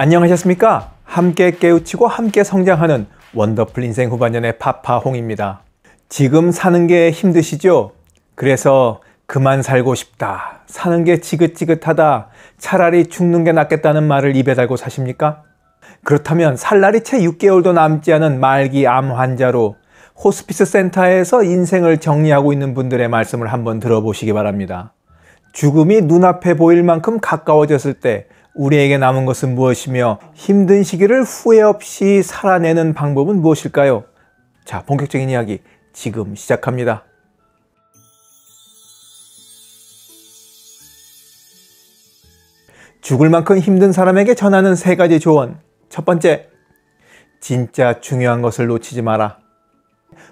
안녕하셨습니까? 함께 깨우치고 함께 성장하는 원더풀 인생 후반년의 파파홍입니다. 지금 사는 게 힘드시죠? 그래서 그만 살고 싶다. 사는 게 지긋지긋하다. 차라리 죽는 게 낫겠다는 말을 입에 달고 사십니까? 그렇다면 살 날이 채 6개월도 남지 않은 말기 암 환자로 호스피스 센터에서 인생을 정리하고 있는 분들의 말씀을 한번 들어보시기 바랍니다. 죽음이 눈앞에 보일 만큼 가까워졌을 때 우리에게 남은 것은 무엇이며 힘든 시기를 후회 없이 살아내는 방법은 무엇일까요? 자, 본격적인 이야기 지금 시작합니다. 죽을 만큼 힘든 사람에게 전하는 세 가지 조언. 첫 번째, 진짜 중요한 것을 놓치지 마라.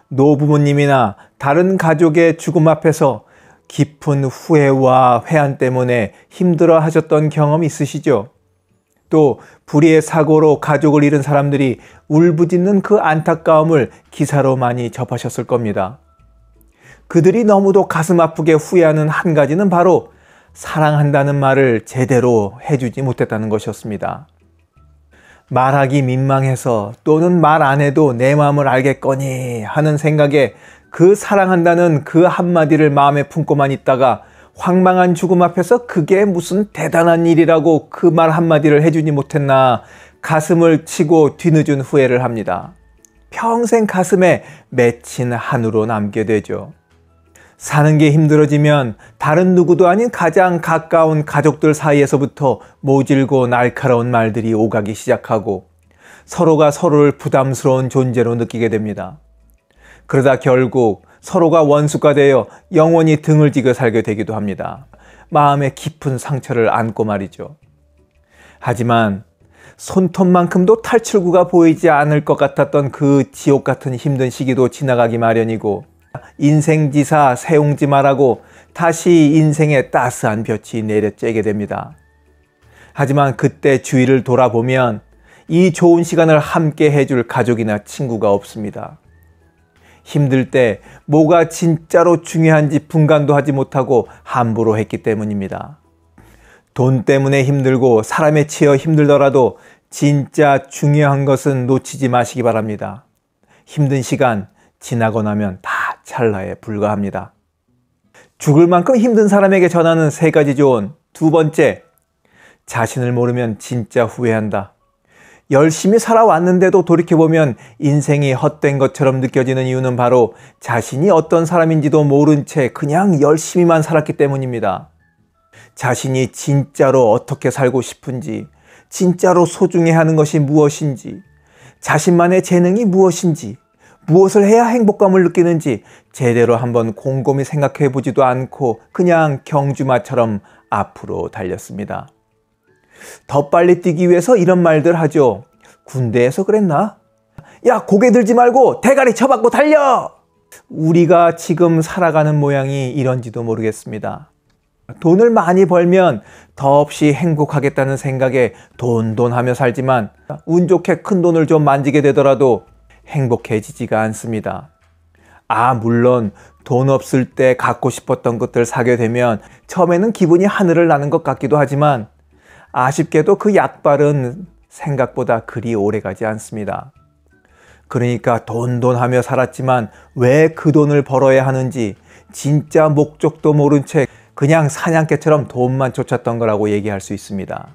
노부모님이나 다른 가족의 죽음 앞에서 깊은 후회와 회한 때문에 힘들어 하셨던 경험 있으시죠? 또 불의의 사고로 가족을 잃은 사람들이 울부짖는 그 안타까움을 기사로 많이 접하셨을 겁니다. 그들이 너무도 가슴 아프게 후회하는 한 가지는 바로 사랑한다는 말을 제대로 해주지 못했다는 것이었습니다. 말하기 민망해서 또는 말 안 해도 내 마음을 알겠거니 하는 생각에 그 사랑한다는 그 한마디를 마음에 품고만 있다가 황망한 죽음 앞에서 그게 무슨 대단한 일이라고 그 말 한마디를 해주니 못했나 가슴을 치고 뒤늦은 후회를 합니다. 평생 가슴에 맺힌 한으로 남게 되죠. 사는 게 힘들어지면 다른 누구도 아닌 가장 가까운 가족들 사이에서부터 모질고 날카로운 말들이 오가기 시작하고 서로가 서로를 부담스러운 존재로 느끼게 됩니다. 그러다 결국 서로가 원수가 되어 영원히 등을 지고 살게 되기도 합니다. 마음의 깊은 상처를 안고 말이죠. 하지만 손톱만큼도 탈출구가 보이지 않을 것 같았던 그 지옥 같은 힘든 시기도 지나가기 마련이고 인생지사 세웅지 말하고 다시 인생의 따스한 볕이 내려쬐게 됩니다. 하지만 그때 주위를 돌아보면 이 좋은 시간을 함께 해줄 가족이나 친구가 없습니다. 힘들 때 뭐가 진짜로 중요한지 분간도 하지 못하고 함부로 했기 때문입니다. 돈 때문에 힘들고 사람에 치여 힘들더라도 진짜 중요한 것은 놓치지 마시기 바랍니다. 힘든 시간 지나고 나면 다 찰나에 불과합니다. 죽을 만큼 힘든 사람에게 전하는 세 가지 조언. 두 번째, 자신을 모르면 진짜 후회한다. 열심히 살아왔는데도 돌이켜보면 인생이 헛된 것처럼 느껴지는 이유는 바로 자신이 어떤 사람인지도 모른 채 그냥 열심히만 살았기 때문입니다. 자신이 진짜로 어떻게 살고 싶은지, 진짜로 소중해 하는 것이 무엇인지, 자신만의 재능이 무엇인지, 무엇을 해야 행복감을 느끼는지 제대로 한번 곰곰이 생각해 보지도 않고 그냥 경주마처럼 앞으로 달렸습니다. 더 빨리 뛰기 위해서 이런 말들 하죠. 군대에서 그랬나? 야, 고개 들지 말고 대가리 쳐박고 달려! 우리가 지금 살아가는 모양이 이런지도 모르겠습니다. 돈을 많이 벌면 더없이 행복하겠다는 생각에 돈돈 하며 살지만 운 좋게 큰 돈을 좀 만지게 되더라도 행복해지지가 않습니다. 아, 물론 돈 없을 때 갖고 싶었던 것들 사게 되면 처음에는 기분이 하늘을 나는 것 같기도 하지만 아쉽게도 그 약발은 생각보다 그리 오래 가지 않습니다. 그러니까 돈돈하며 살았지만 왜 그 돈을 벌어야 하는지 진짜 목적도 모른 채 그냥 사냥개처럼 돈만 쫓았던 거라고 얘기할 수 있습니다.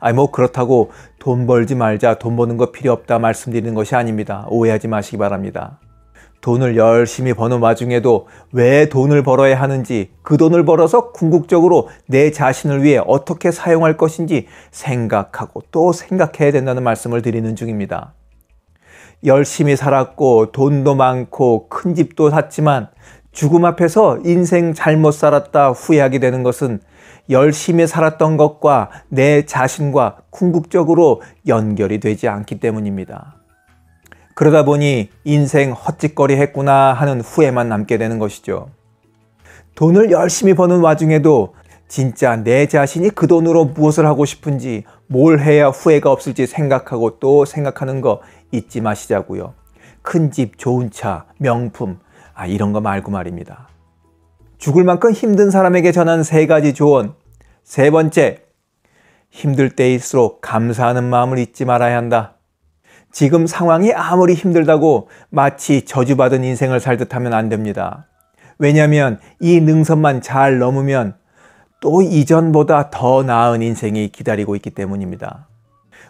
아니 뭐 그렇다고 돈 벌지 말자 돈 버는 거 필요 없다 말씀드리는 것이 아닙니다. 오해하지 마시기 바랍니다. 돈을 열심히 버는 와중에도 왜 돈을 벌어야 하는지 그 돈을 벌어서 궁극적으로 내 자신을 위해 어떻게 사용할 것인지 생각하고 또 생각해야 된다는 말씀을 드리는 중입니다. 열심히 살았고 돈도 많고 큰 집도 샀지만 죽음 앞에서 인생 잘못 살았다 후회하게 되는 것은 열심히 살았던 것과 내 자신과 궁극적으로 연결이 되지 않기 때문입니다. 그러다 보니 인생 헛짓거리 했구나 하는 후회만 남게 되는 것이죠. 돈을 열심히 버는 와중에도 진짜 내 자신이 그 돈으로 무엇을 하고 싶은지 뭘 해야 후회가 없을지 생각하고 또 생각하는 거 잊지 마시자고요. 큰 집, 좋은 차, 명품 아 이런 거 말고 말입니다. 죽을 만큼 힘든 사람에게 전한 세 가지 조언. 세 번째, 힘들 때일수록 감사하는 마음을 잊지 말아야 한다. 지금 상황이 아무리 힘들다고 마치 저주받은 인생을 살 듯 하면 안 됩니다. 왜냐하면 이 능선만 잘 넘으면 또 이전보다 더 나은 인생이 기다리고 있기 때문입니다.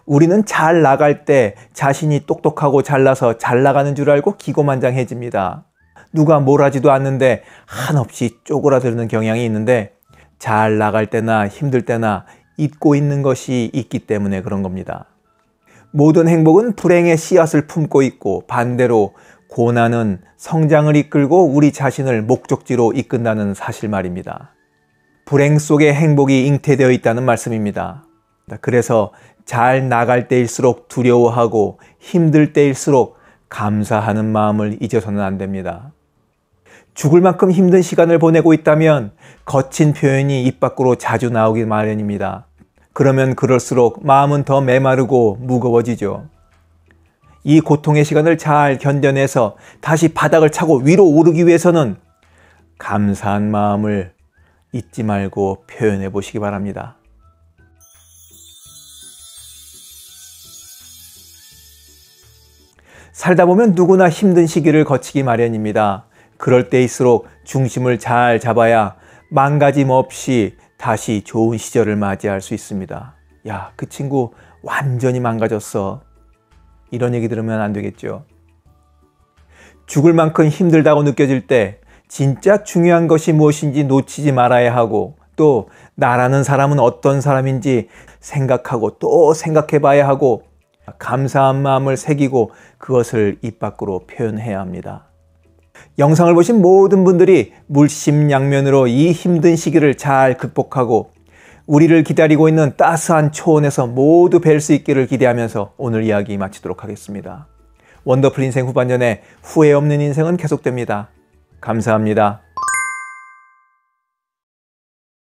우리는 잘 나갈 때 자신이 똑똑하고 잘나서 잘 나가는 줄 알고 기고만장해집니다. 누가 뭘하지도 않는데 한없이 쪼그라드는 경향이 있는데 잘 나갈 때나 힘들 때나 잊고 있는 것이 있기 때문에 그런 겁니다. 모든 행복은 불행의 씨앗을 품고 있고 반대로 고난은 성장을 이끌고 우리 자신을 목적지로 이끈다는 사실 말입니다. 불행 속에 행복이 잉태되어 있다는 말씀입니다. 그래서 잘 나갈 때일수록 두려워하고 힘들 때일수록 감사하는 마음을 잊어서는 안 됩니다. 죽을 만큼 힘든 시간을 보내고 있다면 거친 표현이 입 밖으로 자주 나오기 마련입니다. 그러면 그럴수록 마음은 더 메마르고 무거워지죠. 이 고통의 시간을 잘 견뎌내서 다시 바닥을 차고 위로 오르기 위해서는 감사한 마음을 잊지 말고 표현해 보시기 바랍니다. 살다 보면 누구나 힘든 시기를 거치기 마련입니다. 그럴 때일수록 중심을 잘 잡아야 망가짐 없이 다시 좋은 시절을 맞이할 수 있습니다. 야, 그 친구 완전히 망가졌어. 이런 얘기 들으면 안 되겠죠. 죽을 만큼 힘들다고 느껴질 때 진짜 중요한 것이 무엇인지 놓치지 말아야 하고 또 나라는 사람은 어떤 사람인지 생각하고 또 생각해 봐야 하고 감사한 마음을 새기고 그것을 입 밖으로 표현해야 합니다. 영상을 보신 모든 분들이 물심양면으로 이 힘든 시기를 잘 극복하고 우리를 기다리고 있는 따스한 초원에서 모두 뵐 수 있기를 기대하면서 오늘 이야기 마치도록 하겠습니다. 원더풀 인생 후반전에 후회 없는 인생은 계속됩니다. 감사합니다.